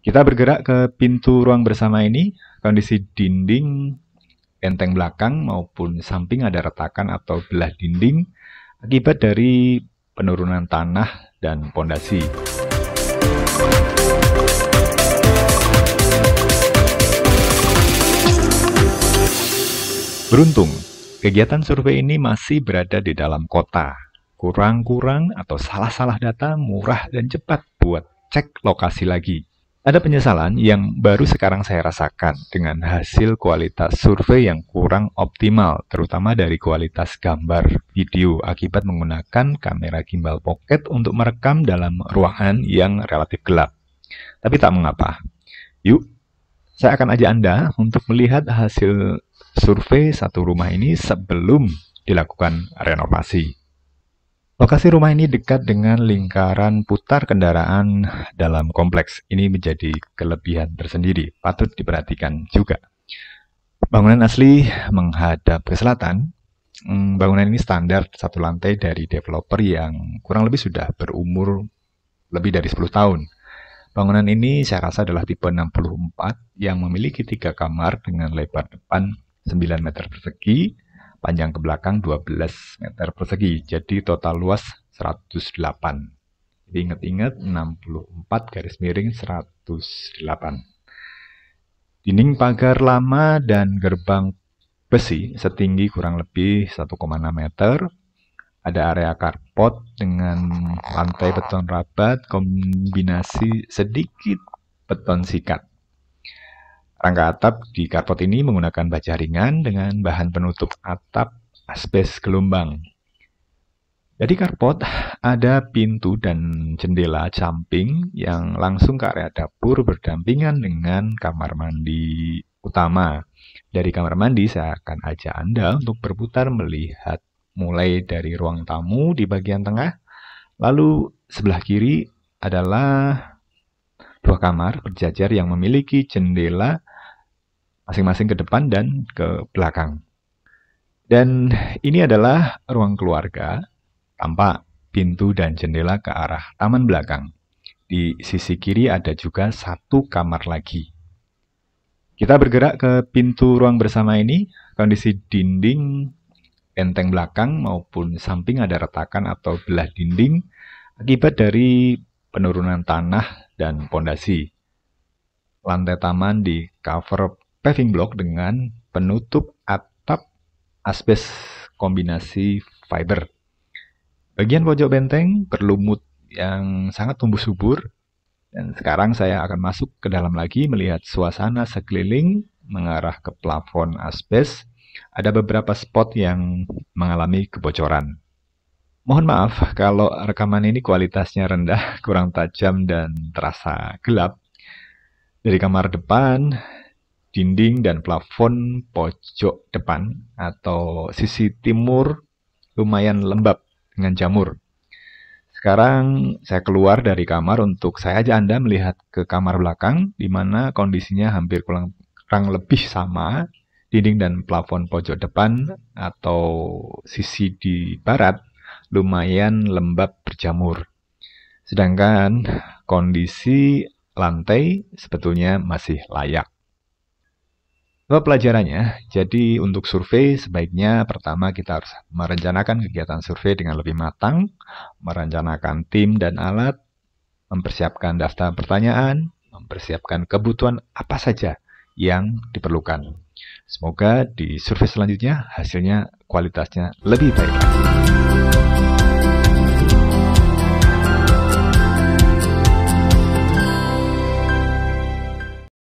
Kita bergerak ke pintu ruang bersama ini. Kondisi dinding, enteng belakang maupun samping ada retakan atau belah dinding akibat dari penurunan tanah dan pondasi. Beruntung, kegiatan survei ini masih berada di dalam kota. Kurang-kurang atau salah-salah data murah dan cepat buat cek lokasi lagi. Ada penyesalan yang baru sekarang saya rasakan dengan hasil kualitas survei yang kurang optimal, terutama dari kualitas gambar video akibat menggunakan kamera gimbal pocket untuk merekam dalam ruangan yang relatif gelap. Tapi tak mengapa. Yuk, saya akan ajak Anda untuk melihat hasil survei satu rumah ini sebelum dilakukan renovasi. Lokasi rumah ini dekat dengan lingkaran putar kendaraan dalam kompleks. Ini menjadi kelebihan tersendiri, patut diperhatikan juga. Bangunan asli menghadap ke selatan. Hmm, bangunan ini standar satu lantai dari developer yang kurang lebih sudah berumur lebih dari 10 tahun. Bangunan ini saya rasa adalah tipe 64 yang memiliki tiga kamar dengan lebar depan 9 meter persegi, panjang ke belakang 12 meter persegi. Jadi total luas 108. Jadi ingat-ingat 64 garis miring 108. Dinding pagar lama dan gerbang besi setinggi kurang lebih 1,6 meter. Ada area karpot dengan lantai beton rabat kombinasi sedikit beton sikat. Rangka atap di karpot ini menggunakan baja ringan dengan bahan penutup atap asbes gelombang. Jadi karpot ada pintu dan jendela samping yang langsung ke area dapur berdampingan dengan kamar mandi utama. Dari kamar mandi saya akan ajak Anda untuk berputar melihat mulai dari ruang tamu di bagian tengah, lalu sebelah kiri adalah dua kamar berjajar yang memiliki jendela masing-masing ke depan dan ke belakang. Dan ini adalah ruang keluarga tanpa pintu dan jendela ke arah taman belakang. Di sisi kiri ada juga satu kamar lagi. Kita bergerak ke pintu ruang bersama ini. Kondisi dinding, enteng belakang maupun samping ada retakan atau belah dinding akibat dari penurunan tanah dan pondasi. Lantai taman di cover paving block dengan penutup atap asbes kombinasi fiber. Bagian pojok benteng berlumut yang sangat tumbuh subur dan sekarang saya akan masuk ke dalam lagi melihat suasana sekeliling mengarah ke plafon asbes. Ada beberapa spot yang mengalami kebocoran. Mohon maaf kalau rekaman ini kualitasnya rendah, kurang tajam dan terasa gelap. Dari kamar depan, dinding dan plafon pojok depan atau sisi timur lumayan lembab dengan jamur. Sekarang saya keluar dari kamar untuk saya aja Anda melihat ke kamar belakang di mana kondisinya hampir kurang, kurang lebih sama dinding dan plafon pojok depan atau sisi di barat lumayan lembab berjamur. Sedangkan kondisi lantai sebetulnya masih layak pelajarannya, jadi untuk survei sebaiknya pertama kita harus merencanakan kegiatan survei dengan lebih matang, merencanakan tim dan alat, mempersiapkan daftar pertanyaan, mempersiapkan kebutuhan apa saja yang diperlukan. Semoga di survei selanjutnya hasilnya kualitasnya lebih baik